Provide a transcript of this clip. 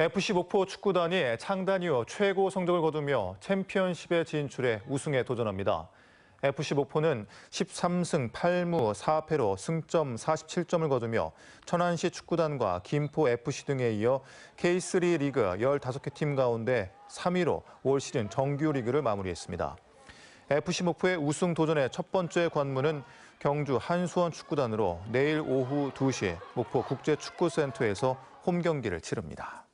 FC 목포 축구단이 창단 이후 최고 성적을 거두며 챔피언십에 진출해 우승에 도전합니다. FC 목포는 13승 8무 4패로 승점 47점을 거두며 천안시 축구단과 김포 FC 등에 이어 K3 리그 15개 팀 가운데 3위로 올 시즌 정규 리그를 마무리했습니다. FC 목포의 우승 도전의 첫 번째 관문은 경주 한수원 축구단으로 내일 오후 2시 목포 국제축구센터에서 홈 경기를 치릅니다.